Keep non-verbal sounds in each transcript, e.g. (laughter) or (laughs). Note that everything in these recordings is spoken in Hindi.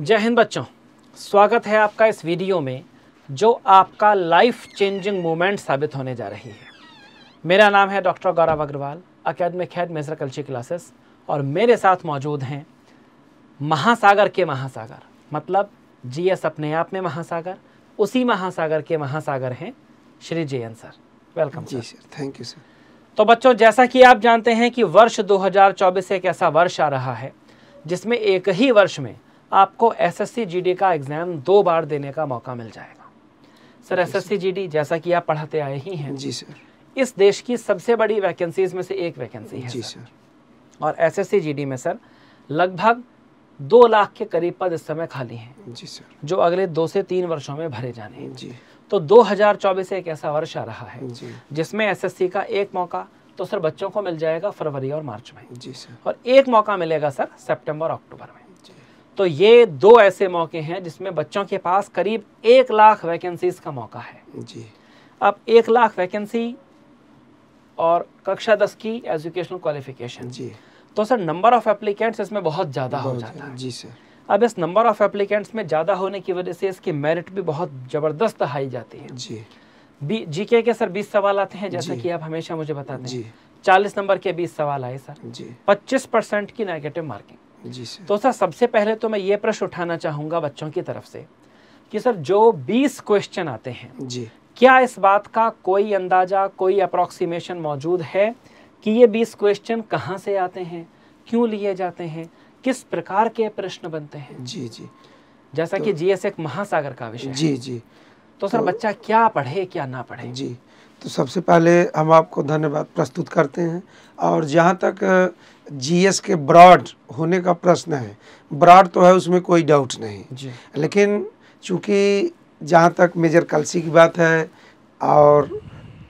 जय हिंद बच्चों स्वागत है आपका इस वीडियो में जो आपका लाइफ चेंजिंग मोमेंट साबित होने जा रही है मेरा नाम है doctor Gaurav Agrawal academic head major Kalchi classes और मेरे साथ मौजूद हैं महासागर के महासागर मतलब जी एस अपने आप में महासागर उसी महासागर के महासागर हैं Shri J N sir welcome ji sir thank you sir तो बच्चों जैसा कि आप जानते हैं कि वर्ष 2024 एक ऐसा वर्ष आ रहा है जिसमें एक ही वर्ष में आपको एसएससी जीडी का एग्ज़ाम दो बार देने का मौका मिल जाएगा सर एसएससी जीडी जैसा कि आप पढ़ाते आए ही हैं जी सर इस देश की सबसे बड़ी वैकेंसीज में से एक वैकेंसी है जी सर और एसएससी जीडी में सर लगभग दो लाख के करीब पद इस समय खाली हैं जी सर जो अगले दो से तीन वर्षों में भरे जाने हैं जी तो 2024 एक ऐसा वर्ष आ रहा है जिसमें एसएससी का एक मौका तो सर बच्चों को मिल जाएगा फरवरी और मार्च में जी सर और एक मौका मिलेगा सर सितंबर अक्टूबर में तो ये दो ऐसे मौके हैं जिसमें बच्चों के पास करीब एक लाख वैकेंसीज का मौका है जी अब एक लाख वैकेंसी और कक्षा दस की एजुकेशनल क्वालिफिकेशन जी तो सर नंबर ऑफ एप्लीकेंट्स इसमें बहुत ज़्यादा हो जाता है जी सर अब इस नंबर ऑफ एप्लीकेंट्स में ज़्यादा होने की वजह से इसकी मेरिट भी बहुत ज़बरदस्त हाई जाती है जी बी जी के, के सर बीस सवाल आते हैं जैसा कि आप हमेशा मुझे बताते हैं चालीस नंबर के बीस सवाल आए सर जी पच्चीस परसेंट की नेगेटिव मार्किंग जी तो सर सबसे पहले तो मैं ये प्रश्न उठाना चाहूंगा बच्चों की तरफ से कि सर जो 20 क्वेश्चन आते हैं जी क्या इस बात का कोई अंदाज़ा कोई अप्रोक्सीमेशन मौजूद है कि ये 20 क्वेश्चन कहाँ से आते हैं क्यों लिए जाते हैं किस प्रकार के प्रश्न बनते हैं जी जी जैसा तो, कि जीएस एक महासागर का विषय जी जी तो सर तो, बच्चा क्या पढ़े क्या ना पढ़े जी तो सबसे पहले हम आपको धन्यवाद प्रस्तुत करते हैं और जहाँ तक जीएस के ब्रॉड होने का प्रश्न है ब्रॉड तो है उसमें कोई डाउट नहीं लेकिन चूँकि जहाँ तक मेजर कलसी की बात है और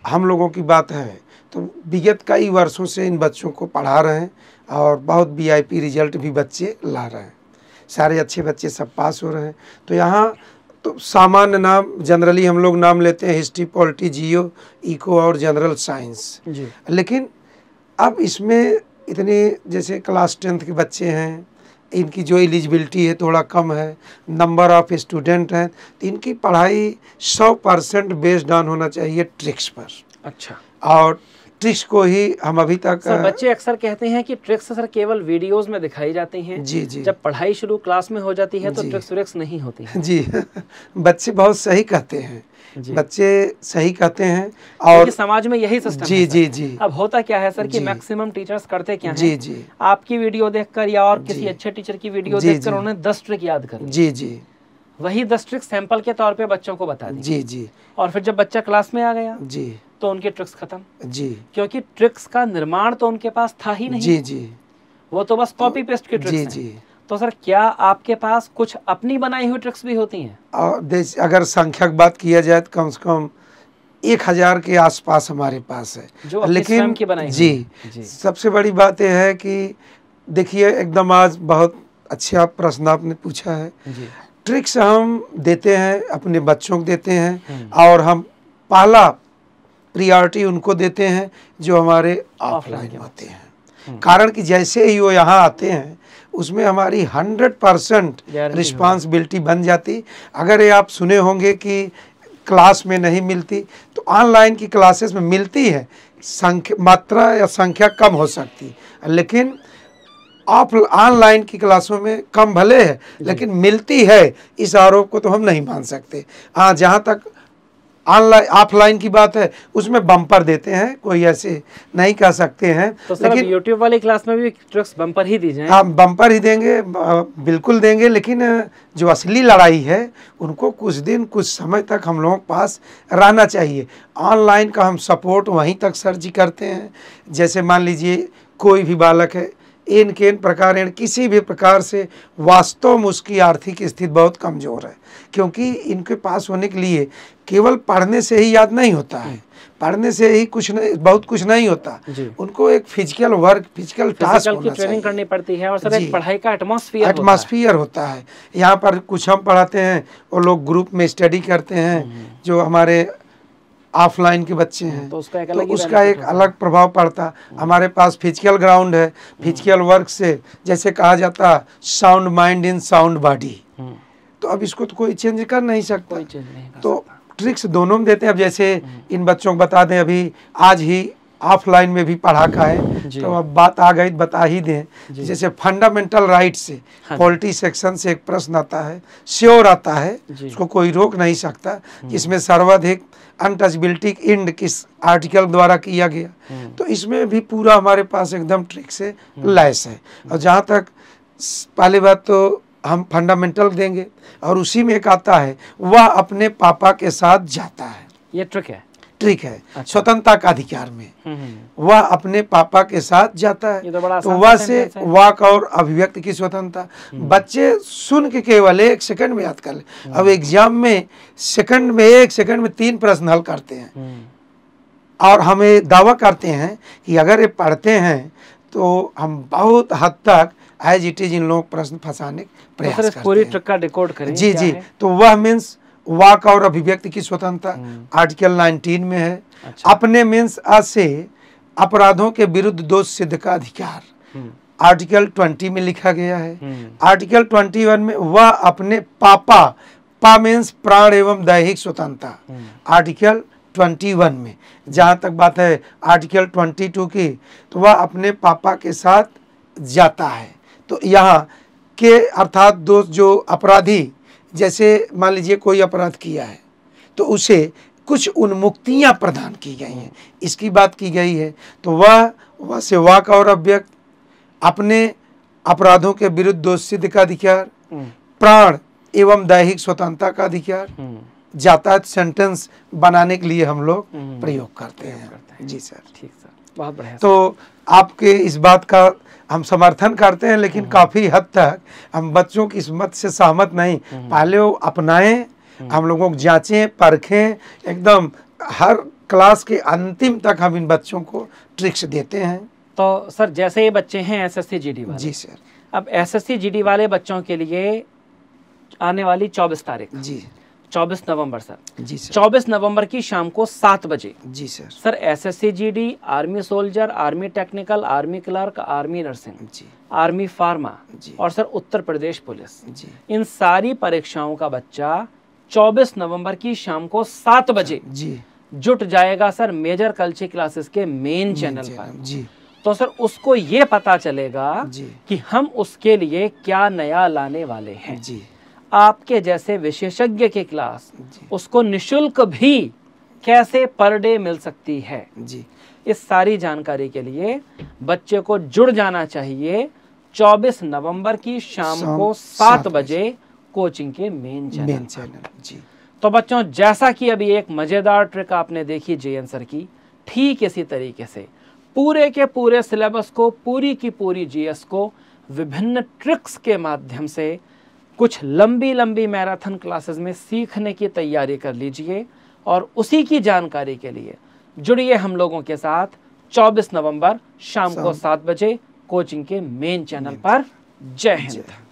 हम लोगों की बात है तो विगत कई वर्षों से इन बच्चों को पढ़ा रहे हैं और बहुत वीआईपी रिजल्ट भी बच्चे ला रहे हैं सारे अच्छे बच्चे सब पास हो रहे हैं तो यहाँ तो सामान्य नाम जनरली हम लोग नाम लेते हैं हिस्ट्री पॉलिटी जियो इको और जनरल साइंस लेकिन अब इसमें इतने जैसे क्लास टेंथ के बच्चे हैं इनकी जो एलिजिबिलिटी है थोड़ा कम है नंबर ऑफ स्टूडेंट हैं तो इनकी पढ़ाई 100 परसेंट बेस्ड ऑन होना चाहिए ट्रिक्स पर अच्छा और ट्रिक्स को ही हम अभी तक सर, बच्चे अक्सर कहते हैं कि ट्रिक्स सर केवल वीडियोस में दिखाई जाती हैं जी जी जब पढ़ाई शुरू क्लास में हो जाती है तो ट्रिक्स व्रिक्स नहीं होती जी (laughs) बच्चे बहुत सही कहते हैं बच्चे सही कहते हैं और समाज में यही सिस्टम जी जी जी अब होता क्या है सर कि मैक्सिमम टीचर्स करते क्या जी जी आपकी वीडियो देखकर या और किसी अच्छे टीचर की वीडियो देखकर उन्हें दस ट्रिक याद कर जी जी वही दस ट्रिक सैंपल के तौर पे बच्चों को बता दी जी जी और फिर जब बच्चा क्लास में आ गया जी तो उनके ट्रिक्स खत्म जी क्योंकि ट्रिक्स का निर्माण तो उनके पास था ही नहीं जी जी वो तो बस कॉपी पेस्ट तो के ट्रिक्स जी हैं। जी तो सर क्या आपके पास कुछ अपनी बनाई हुई ट्रिक्स भी होती हैं अगर संख्या बात किया जाए तो कम से कम एक हजार के आसपास हमारे पास है जो लेकिन की बनाई जी, जी सबसे बड़ी बात यह है कि देखिए एकदम आज बहुत अच्छा प्रश्न आपने पूछा है ट्रिक्स हम देते हैं अपने बच्चों को देते हैं हम्म। और हम पहला प्रियॉरिटी उनको देते हैं जो हमारे ऑफलाइन होते हैं हम्म। कारण कि जैसे ही वो यहाँ आते हैं उसमें हमारी 100 परसेंट रिस्पॉन्सिबिलिटी बन जाती अगर ये आप सुने होंगे कि क्लास में नहीं मिलती तो ऑनलाइन की क्लासेस में मिलती है संख्या मात्रा या संख्या कम हो सकती लेकिन ऑफ ऑनलाइन की क्लासों में कम भले है लेकिन मिलती है इस आरोप को तो हम नहीं मान सकते हाँ जहाँ तक ऑनलाइन ऑफलाइन की बात है उसमें बम्पर देते हैं कोई ऐसे नहीं कह सकते हैं तो लेकिन यूट्यूब वाली क्लास में भी ट्रक्स बम्पर ही दी हाँ बम्पर ही देंगे बिल्कुल देंगे लेकिन जो असली लड़ाई है उनको कुछ दिन कुछ समय तक हम लोगों के पास रहना चाहिए ऑनलाइन का हम सपोर्ट वहीं तक सर जी करते हैं जैसे मान लीजिए कोई भी बालक है इन केन प्रकार इन किसी भी प्रकार से वास्तव में उसकी आर्थिक स्थिति बहुत कमज़ोर है क्योंकि इनके पास होने के लिए केवल पढ़ने से ही याद नहीं होता है पढ़ने से ही कुछ नहीं बहुत कुछ नहीं होता उनको एक फिजिकल वर्क फिजिकल टास्क की ट्रेनिंग करनी पड़ती है और सर एक पढ़ाई का एटमॉस्फियर एटमॉस्फियर होता है, है। यहाँ पर कुछ हम पढ़ाते हैं और लोग ग्रुप में स्टडी करते हैं हम्म। जो हमारे ऑफलाइन के बच्चे हाँ, हैं तो उसका एक तो अलग, तो उसका एक अलग प्रभाव पड़ता हमारे पास फिजिकल ग्राउंड है फिजिकल हाँ। वर्क से जैसे कहा जाता sound mind in sound body तो अब इसको तो कोई चेंज कर नहीं सकता कोई चेंज नहीं कर तो ट्रिक्स दोनों में देते हैं अब जैसे हाँ। इन बच्चों को बता दें अभी आज ही ऑफलाइन में भी पढ़ा का है तो अब बात आ गई बता ही दें जैसे फंडामेंटल राइट से पॉलिटी हाँ सेक्शन से एक प्रश्न आता है श्योर आता है उसको कोई रोक नहीं सकता इसमें हम्म। सर्वाधिक अनटचबिलिटी इंड किस आर्टिकल द्वारा किया गया हम्म। तो इसमें भी पूरा हमारे पास एकदम ट्रिक से हम्म। लैस है और जहाँ तक पहली बात तो हम फंडामेंटल देंगे और उसी में एक आता है वह अपने पापा के साथ जाता है ये ट्रिक है ट्रिक है अच्छा। स्वतंत्रता का अधिकार में हम्म, हम्म, हम्म। वह अपने पापा के साथ जाता है तो, तो वह से वाक और अभिव्यक्त की स्वतंत्रता बच्चे सुन के केवल एक सेकंड में याद कर ले अब एग्जाम में सेकंड में एक सेकंड में तीन प्रश्न हल करते हैं और हमें दावा करते हैं कि अगर ये पढ़ते हैं तो हम बहुत हद तक एज इट इज इन लोग प्रश्न फंसाने तो प्रयास तो पूरी ट्रिक का रिकॉर्ड करें जी जी तो वह मीन्स वाक और अभिव्यक्ति की स्वतंत्रता हम्म। आर्टिकल 19 में है अच्छा। अपने मीन्स से अपराधों के विरुद्ध दोष सिद्ध का अधिकार हम्म। आर्टिकल 20 में लिखा गया है हम्म। आर्टिकल 21 में वह अपने पापा पा मीन्स प्राण एवं दैहिक स्वतंत्रता आर्टिकल 21 में जहाँ तक बात है आर्टिकल 22 की तो वह अपने पापा के साथ जाता है तो यहाँ के अर्थात दोष जो अपराधी जैसे मान लीजिए कोई अपराध किया है तो उसे कुछ उन्मुक्तियाँ प्रदान की गई हैं इसकी बात की गई है तो वह वह से वाक और अव्यक्त अपने अपराधों के विरुद्ध दोष सिद्ध का अधिकार हम्म। प्राण एवं दैहिक स्वतंत्रता का अधिकार हम्म। जाता सेंटेंस बनाने के लिए हम लोग हम्म। प्रयोग करते हैं जी सर ठीक सर बहुत बढ़िया तो आपके इस बात का हम समर्थन करते हैं लेकिन हम्म। काफ़ी हद तक हम बच्चों की इस मत से सहमत नहीं हम्म। पहले वो अपनाएं हम्म। हम लोगों को जांचें परखें एकदम हर क्लास के अंतिम तक हम इन बच्चों को ट्रिक्स देते हैं तो सर जैसे ये बच्चे हैं एसएससी जीडी वाले जी सर अब एसएससी जीडी वाले बच्चों के लिए आने वाली चौबीस तारीख जी चौबीस नवंबर सर जी सर चौबीस नवंबर की शाम को सात बजे जी sir sir SSC GD army soldier army technical army clerk army nursing जी आर्मी फार्मा जी और सर उत्तर प्रदेश पुलिस जी इन सारी परीक्षाओं का बच्चा चौबीस नवंबर की शाम को सात बजे जी जुट जाएगा सर मेजर कल्चर क्लासेस के मेन चैनल पर जी तो सर उसको ये पता चलेगा कि हम उसके लिए क्या नया लाने वाले हैं जी आपके जैसे विशेषज्ञ के क्लास उसको निशुल्क भी कैसे पर डे मिल सकती है जी इस सारी जानकारी के लिए बच्चे को जुड़ जाना चाहिए 24 नवंबर की शाम, शाम को सात बजे कोचिंग के मेन चैनल जी तो बच्चों जैसा कि अभी एक मज़ेदार ट्रिक आपने देखी जे एन सर की ठीक इसी तरीके से पूरे के पूरे सिलेबस को पूरी की पूरी जीएस को विभिन्न ट्रिक्स के माध्यम से कुछ लंबी लंबी मैराथन क्लासेस में सीखने की तैयारी कर लीजिए और उसी की जानकारी के लिए जुड़िए हम लोगों के साथ 24 नवंबर शाम को सात बजे कोचिंग के मेन चैनल पर जय हिंद